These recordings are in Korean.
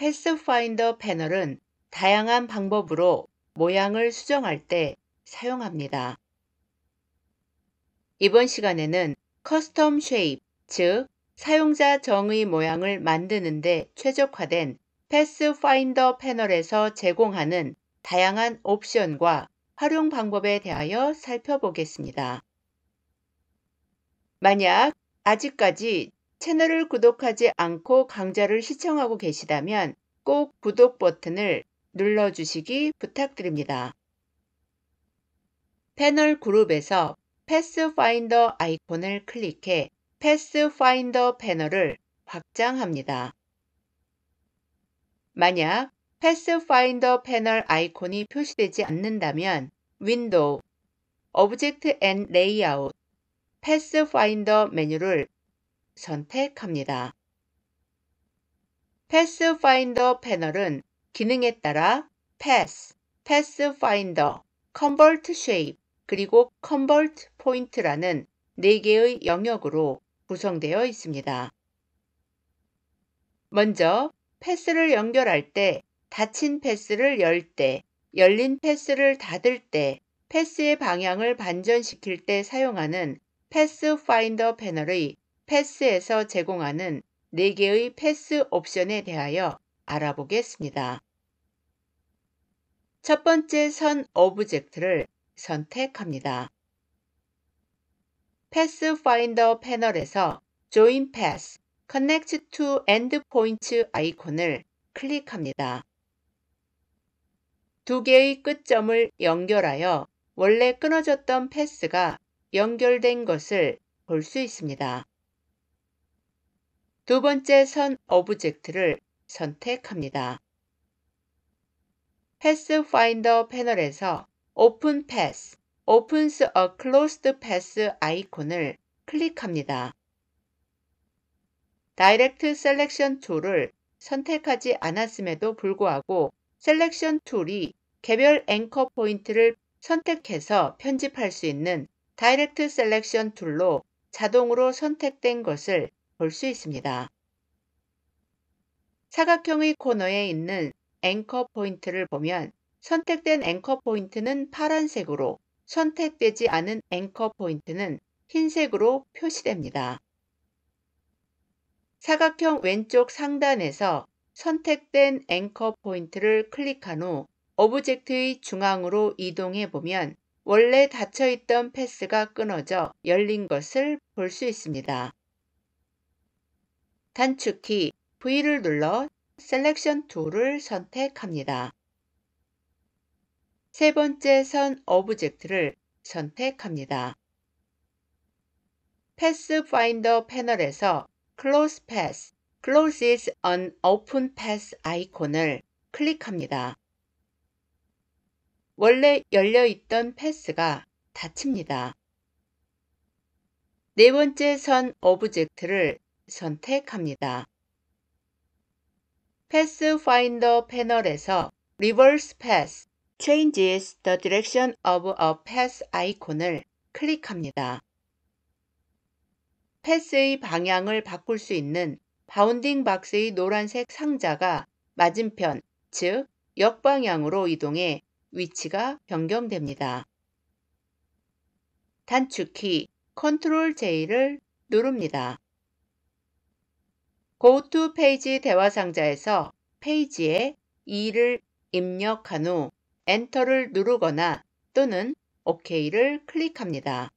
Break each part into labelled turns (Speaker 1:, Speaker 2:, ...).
Speaker 1: 패스파인더 패널은 다양한 방법으로 모양을 수정할 때 사용합니다. 이번 시간에는 커스텀 쉐입, 즉 사용자 정의 모양을 만드는데 최적화된 패스파인더 패널에서 제공하는 다양한 옵션과 활용 방법에 대하여 살펴보겠습니다. 만약 아직까지 채널을 구독하지 않고 강좌를 시청하고 계시다면 꼭 구독 버튼을 눌러주시기 부탁드립니다. 패널 그룹에서 패스파인더 아이콘을 클릭해 패스파인더 패널을 확장합니다. 만약 패스파인더 패널 아이콘이 표시되지 않는다면 윈도우, 오브젝트 앤 레이아웃, 패스파인더 메뉴를 선택합니다. 패스파인더 패널은 기능에 따라 패스, 패스파인더, 컨버트 쉐입, 그리고 컨버트 포인트라는 4개의 영역으로 구성되어 있습니다. 먼저 패스를 연결할 때, 닫힌 패스를 열 때, 열린 패스를 닫을 때, 패스의 방향을 반전시킬 때 사용하는 패스 파인더 패널의 패스에서 제공하는 4개의 패스 옵션에 대하여 알아보겠습니다. 첫 번째 선 오브젝트를 선택합니다. 패스파인더 패널에서 Join Path, Connect to Endpoint 아이콘을 클릭합니다. 두 개의 끝점을 연결하여 원래 끊어졌던 패스가 연결된 것을 볼 수 있습니다. 두 번째 선 오브젝트를 선택합니다. 패스파인더 패널에서 Open Path, Opens a Closed Path 아이콘을 클릭합니다. Direct Selection t o o l 을 선택하지 않았음에도 불구하고 Selection t o o l 이 개별 앵커 포인트를 선택해서 편집할 수 있는 Direct Selection t o o l 로 자동으로 선택된 것을 볼수 있습니다. 사각형의 코너에 있는 앵커 포인트를 보면 선택된 앵커 포인트는 파란색으로 선택되지 않은 앵커 포인트는 흰색으로 표시됩니다. 사각형 왼쪽 상단에서 선택된 앵커 포인트를 클릭한 후 오브젝트의 중앙으로 이동해 보면 원래 닫혀있던 패스가 끊어져 열린 것을 볼 수 있습니다. 단축키 V를 눌러 셀렉션 툴을 선택합니다. 세 번째 선 오브젝트를 선택합니다. 패스파인더 패널에서 Close Path, Closes an Open Path 아이콘을 클릭합니다. 원래 열려있던 패스가 닫힙니다. 네 번째 선 오브젝트를 선택합니다. 패스파인더 패널에서 Reverse Path Changes the Direction of a Path 아이콘을 클릭합니다. 패스의 방향을 바꿀 수 있는 바운딩 박스의 노란색 상자가 맞은편, 즉 역방향으로 이동해 위치가 변경됩니다. 단축키 Ctrl J를 누릅니다. Go to 페이지 대화 상자에서 페이지에 2를 입력한 후 엔터를 누르거나 또는 OK를 클릭합니다.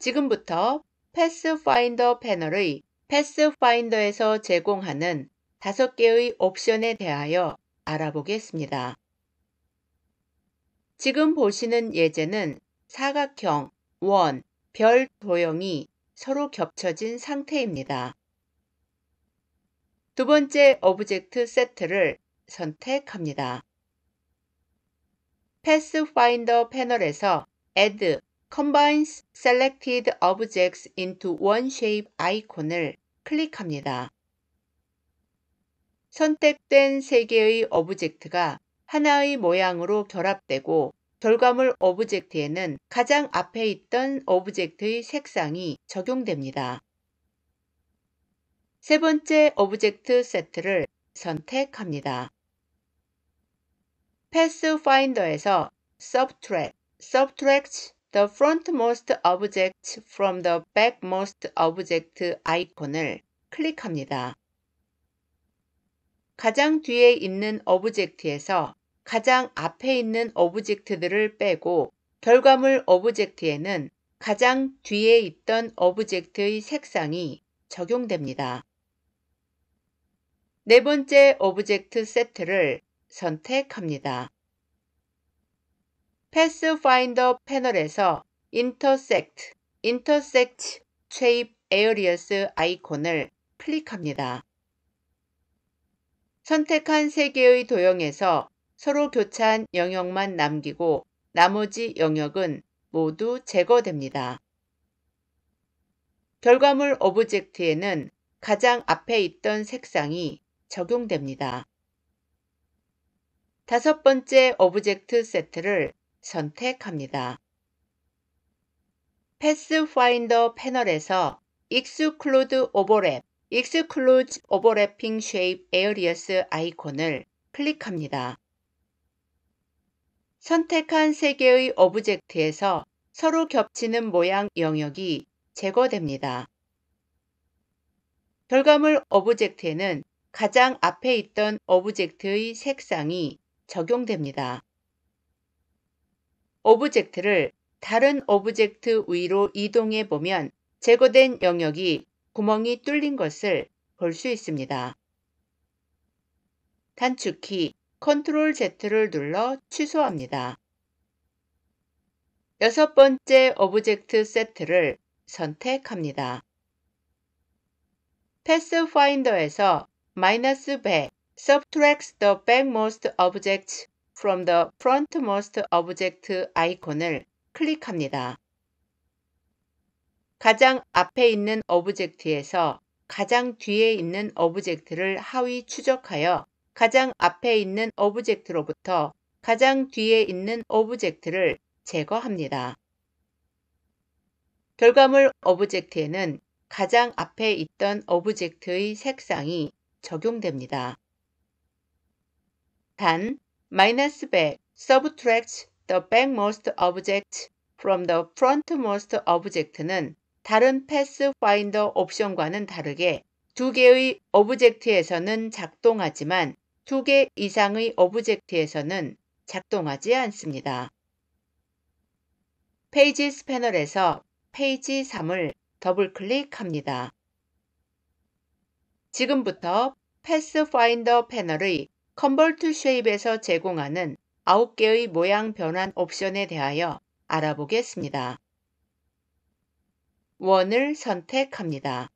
Speaker 1: 지금부터 패스파인더 패널의 패스파인더에서 제공하는 5개의 옵션에 대하여 알아보겠습니다. 지금 보시는 예제는 사각형, 원, 별 도형이 서로 겹쳐진 상태입니다. 두 번째 오브젝트 세트를 선택합니다. 패스파인더 패널에서 Add Combines Selected Objects into One Shape 아이콘을 클릭합니다. 선택된 세 개의 오브젝트가 하나의 모양으로 결합되고 결과물 오브젝트에는 가장 앞에 있던 오브젝트의 색상이 적용됩니다. 세 번째 오브젝트 세트를 선택합니다. 패스파인더에서 Subtract, Subtract the frontmost object from the backmost object 아이콘을 클릭합니다. 가장 뒤에 있는 오브젝트에서 가장 앞에 있는 오브젝트들을 빼고 결과물 오브젝트에는 가장 뒤에 있던 오브젝트의 색상이 적용됩니다. 네 번째 오브젝트 세트를 선택합니다. 패스파인더 패널에서 Intersect, Intersect Shape Areas 아이콘을 클릭합니다. 선택한 세 개의 도형에서 서로 교차한 영역만 남기고 나머지 영역은 모두 제거됩니다. 결과물 오브젝트에는 가장 앞에 있던 색상이 적용됩니다. 다섯 번째 오브젝트 세트를 선택합니다. 패스파인더 패널에서 익스클루드 오버랩, 익스클루즈 오버래핑 쉐입 에어리어스 아이콘을 클릭합니다. 선택한 세 개의 오브젝트에서 서로 겹치는 모양 영역이 제거됩니다. 결과물 오브젝트에는 가장 앞에 있던 오브젝트의 색상이 적용됩니다. 오브젝트를 다른 오브젝트 위로 이동해 보면 제거된 영역이 구멍이 뚫린 것을 볼 수 있습니다. 단축키 Ctrl Z를 눌러 취소합니다. 여섯 번째 오브젝트 세트를 선택합니다. 패스파인더에서 마이너스 100 subtracts the backmost object from the frontmost object 아이콘을 클릭합니다. 가장 앞에 있는 오브젝트에서 가장 뒤에 있는 오브젝트를 하위 추적하여 가장 앞에 있는 오브젝트로부터 가장 뒤에 있는 오브젝트를 제거합니다. 결과물 오브젝트에는 가장 앞에 있던 오브젝트의 색상이 적용됩니다. 단, 마이너스 백 subtract the backmost object from the frontmost object는 다른 패스 파인더 옵션과는 다르게 두 개의 오브젝트에서는 작동하지만 두 개 이상의 오브젝트에서는 작동하지 않습니다. 페이지스 패널에서 페이지 3을 더블클릭합니다. 지금부터 패스파인더 패널의 컨벌트 쉐입에서 제공하는 9개의 모양 변환 옵션에 대하여 알아보겠습니다. 원을 선택합니다.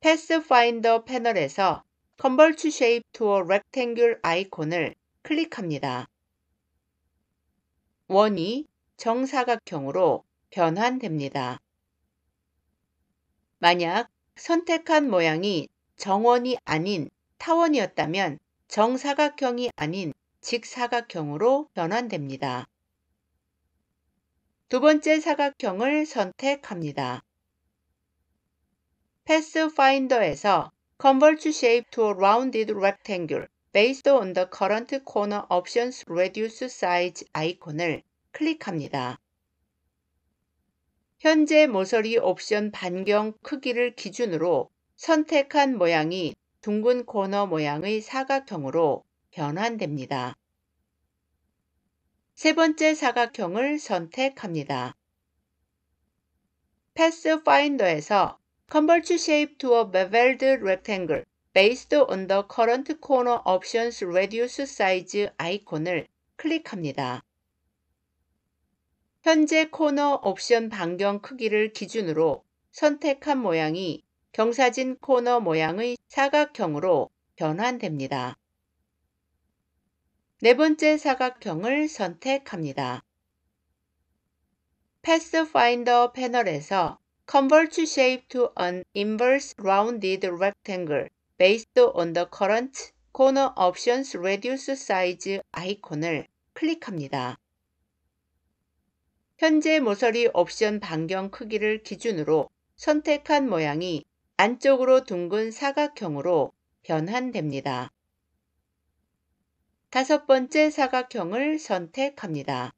Speaker 1: 패스파인더 패널에서 컨벌트 쉐입 투어 렉탱귤 아이콘을 클릭합니다. 원이 정사각형으로 변환됩니다. 만약 선택한 모양이 정원이 아닌 타원이었다면 정사각형이 아닌 직사각형으로 변환됩니다. 두 번째 사각형을 선택합니다. 패스파인더에서 Convert Shape to a Rounded Rectangle based on the current corner options reduce size 아이콘을 클릭합니다. 현재 모서리 옵션 반경 크기를 기준으로 선택한 모양이 둥근 코너 모양의 사각형으로 변환됩니다. 세 번째 사각형을 선택합니다. 패스파인더에서 Convert Shape to a Beveled Rectangle Based on the Current Corner Options Reduce Size 아이콘을 클릭합니다. 현재 코너 옵션 반경 크기를 기준으로 선택한 모양이 경사진 코너 모양의 사각형으로 변환됩니다. 네 번째 사각형을 선택합니다. 패스파인더 패널에서 Convert shape to an inverse rounded rectangle based on the current corner options reduce size 아이콘을 클릭합니다. 현재 모서리 옵션 반경 크기를 기준으로 선택한 모양이 안쪽으로 둥근 사각형으로 변환됩니다. 다섯 번째 사각형을 선택합니다.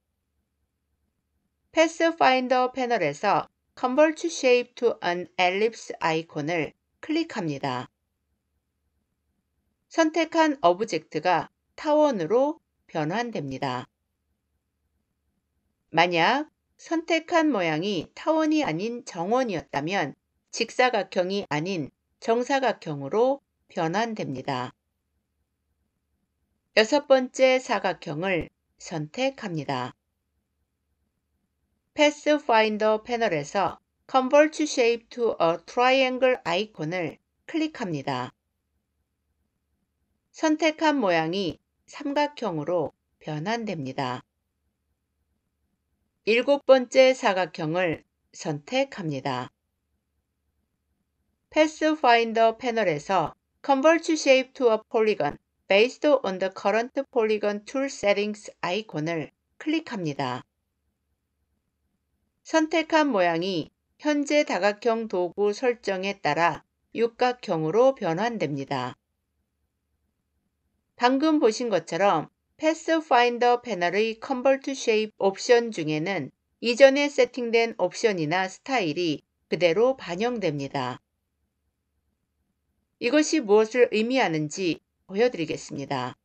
Speaker 1: 패스파인더 패널에서 Convert Shape to an Ellipse 아이콘을 클릭합니다. 선택한 오브젝트가 타원으로 변환됩니다. 만약 선택한 모양이 타원이 아닌 정원이었다면 직사각형이 아닌 정사각형으로 변환됩니다. 여섯 번째 사각형을 선택합니다. 패스파인더 패널에서 Convert Shape to a Triangle 아이콘을 클릭합니다. 선택한 모양이 삼각형으로 변환됩니다. 일곱 번째 사각형을 선택합니다. 패스파인더 패널에서 Convert Shape to a Polygon Based on the Current Polygon Tool Settings 아이콘을 클릭합니다. 선택한 모양이 현재 다각형 도구 설정에 따라 육각형으로 변환됩니다. 방금 보신 것처럼 패스파인더 패널의 컨버트 쉐입 옵션 중에는 이전에 세팅된 옵션이나 스타일이 그대로 반영됩니다. 이것이 무엇을 의미하는지 보여드리겠습니다.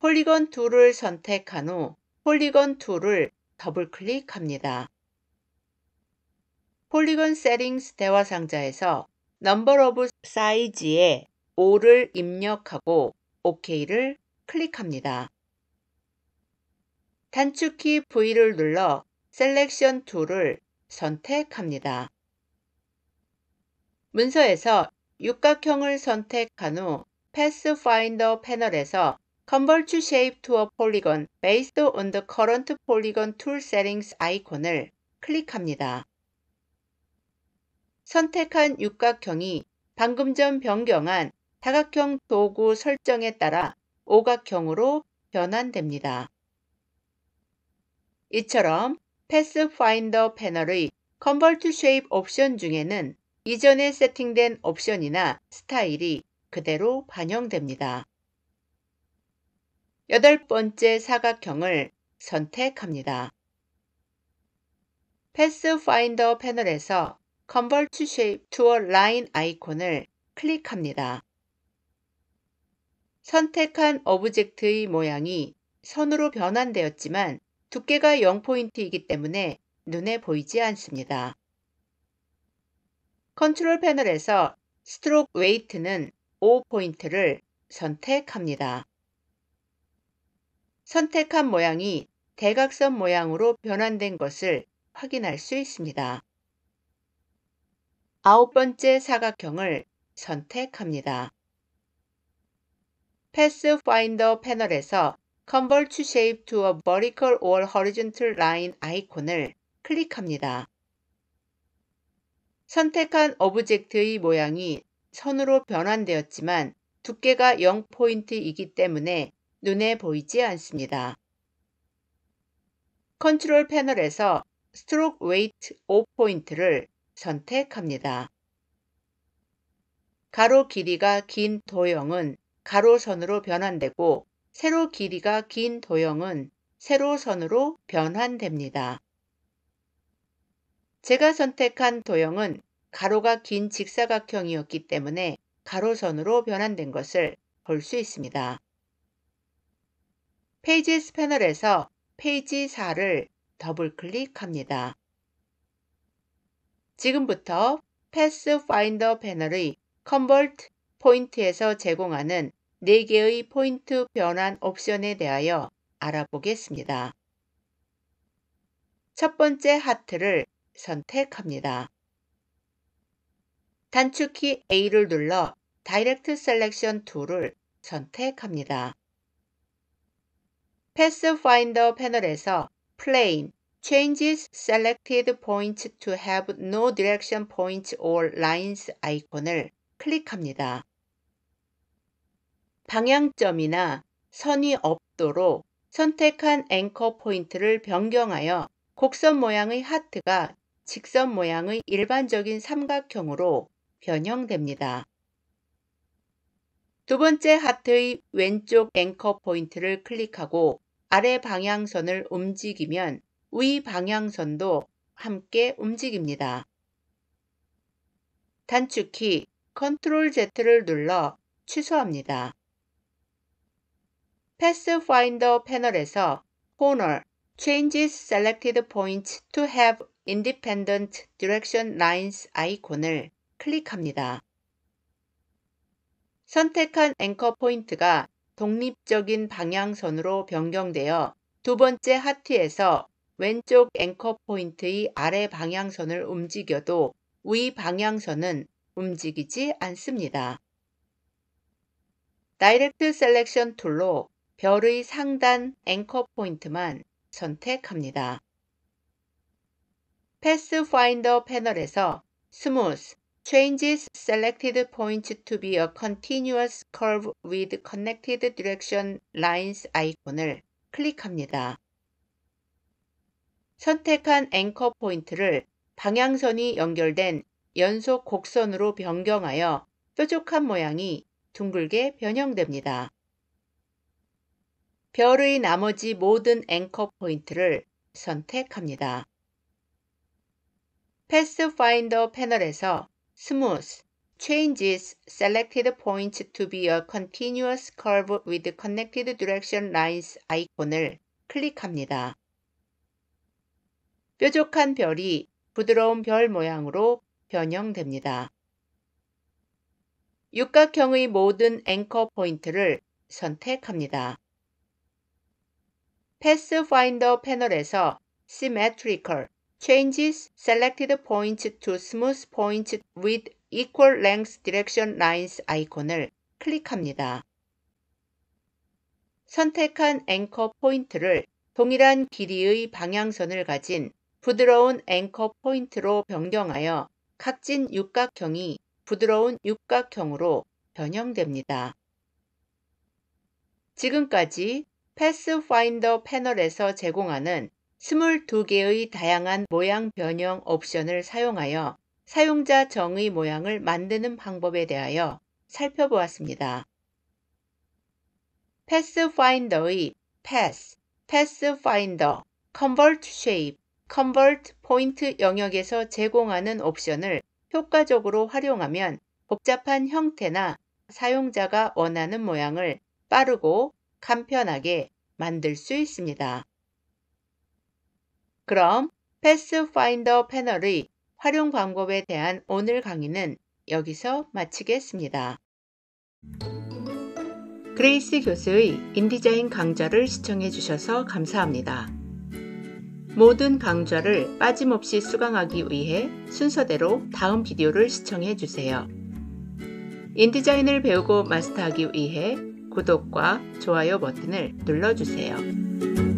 Speaker 1: 폴리건 2를 선택한 후 폴리건 2를 더블클릭합니다. 폴리건 세팅스 대화 상자에서 넘버 오브 사이즈에 5를 입력하고 OK를 클릭합니다. 단축키 V를 눌러 셀렉션 툴을 선택합니다. 문서에서 육각형을 선택한 후 p a f 패스파인더 패널에서 Convert to Shape to a Polygon based on the current Polygon Tool Settings 아이콘을 클릭합니다. 선택한 육각형이 방금 전 변경한 다각형 도구 설정에 따라 오각형으로 변환됩니다. 이처럼 패스파인더 패널의 Convert to Shape 옵션 중에는 이전에 세팅된 옵션이나 스타일이 그대로 반영됩니다. 여덟 번째 사각형을 선택합니다. p a f 패스파인더 패널에서 Convert to Shape to a Line 아이콘을 클릭합니다. 선택한 오브젝트의 모양이 선으로 변환되었지만 두께가 0포인트이기 때문에 눈에 보이지 않습니다. 컨트롤 패널에서 스트로크 웨이트는 5포인트를 선택합니다. 선택한 모양이 대각선 모양으로 변환된 것을 확인할 수 있습니다. 아홉 번째 사각형을 선택합니다. 패스파인더 패널에서 Convert Shape to a Vertical or Horizontal Line 아이콘을 클릭합니다. 선택한 오브젝트의 모양이 선으로 변환되었지만 두께가 0포인트이기 때문에 눈에 보이지 않습니다. 컨트롤 패널에서 Stroke Weight 5포인트를 선택합니다. 가로 길이가 긴 도형은 가로선으로 변환되고 세로 길이가 긴 도형은 세로선으로 변환됩니다. 제가 선택한 도형은 가로가 긴 직사각형이었기 때문에 가로선으로 변환된 것을 볼 수 있습니다. 페이지스 패널에서 페이지 4를 더블클릭합니다. 지금부터 패스파인더 패널의 Convert 포인트에서 제공하는 4개의 포인트 변환 옵션에 대하여 알아보겠습니다. 첫 번째 하트를 선택합니다. 단축키 A를 눌러 다이렉트 셀렉션 툴을 선택합니다. 패스파인더 패널에서 p l a n e Changes Selected Points to Have No Direction Points or Lines 아이콘을 클릭합니다. 방향점이나 선이 없도록 선택한 앵커 포인트를 변경하여 곡선 모양의 하트가 직선 모양의 일반적인 삼각형으로 변형됩니다. 두 번째 하트의 왼쪽 앵커 포인트를 클릭하고 아래 방향선을 움직이면 위 방향선도 함께 움직입니다. 단축키 Ctrl Z를 눌러 취소합니다. t f 패스파인더 패널에서 Corner Changes Selected Points to Have Independent Direction Lines 아이콘을 클릭합니다. 선택한 앵커 포인트가 독립적인 방향선으로 변경되어 두 번째 하트에서 왼쪽 앵커 포인트의 아래 방향선을 움직여도 위 방향선은 움직이지 않습니다. 다이렉트 셀렉션 툴로 별의 상단 앵커 포인트만 선택합니다. 패스파인더 패널에서 Smooth Changes Selected Point s to be a Continuous Curve with Connected Direction Lines 아이콘을 클릭합니다. 선택한 앵커 포인트를 방향선이 연결된 연속 곡선으로 변경하여 뾰족한 모양이 둥글게 변형됩니다. 별의 나머지 모든 앵커 포인트를 선택합니다. 패스파인더 패널에서 Smooth, Changes Selected Points to be a Continuous Curve with Connected Direction Lines 아이콘을 클릭합니다. 뾰족한 별이 부드러운 별 모양으로 변형됩니다. 육각형의 모든 앵커 포인트를 선택합니다. 패스파인더 패널에서 Symmetrical Changes Selected Point s to Smooth Point s with Equal Length Direction Lines 아이콘을 클릭합니다. 선택한 앵커 포인트를 동일한 길이의 방향선을 가진 부드러운 앵커 포인트로 변경하여 각진 육각형이 부드러운 육각형으로 변형됩니다. 지금까지 패스파인더 패널에서 제공하는 22개의 다양한 모양 변형 옵션을 사용하여 사용자 정의 모양을 만드는 방법에 대하여 살펴보았습니다. 패스파인더의 패스, 패스파인더, h f i n d e r Convert Shape, Convert Point 영역에서 제공하는 옵션을 효과적으로 활용하면 복잡한 형태나 사용자가 원하는 모양을 빠르고 간편하게 만들 수 있습니다. 그럼 패스파인더 패널의 활용 방법에 대한 오늘 강의는 여기서 마치겠습니다. 그레이스 교수의 인디자인 강좌를 시청해 주셔서 감사합니다. 모든 강좌를 빠짐없이 수강하기 위해 순서대로 다음 비디오를 시청해 주세요. 인디자인을 배우고 마스터하기 위해 구독과 좋아요 버튼을 눌러주세요.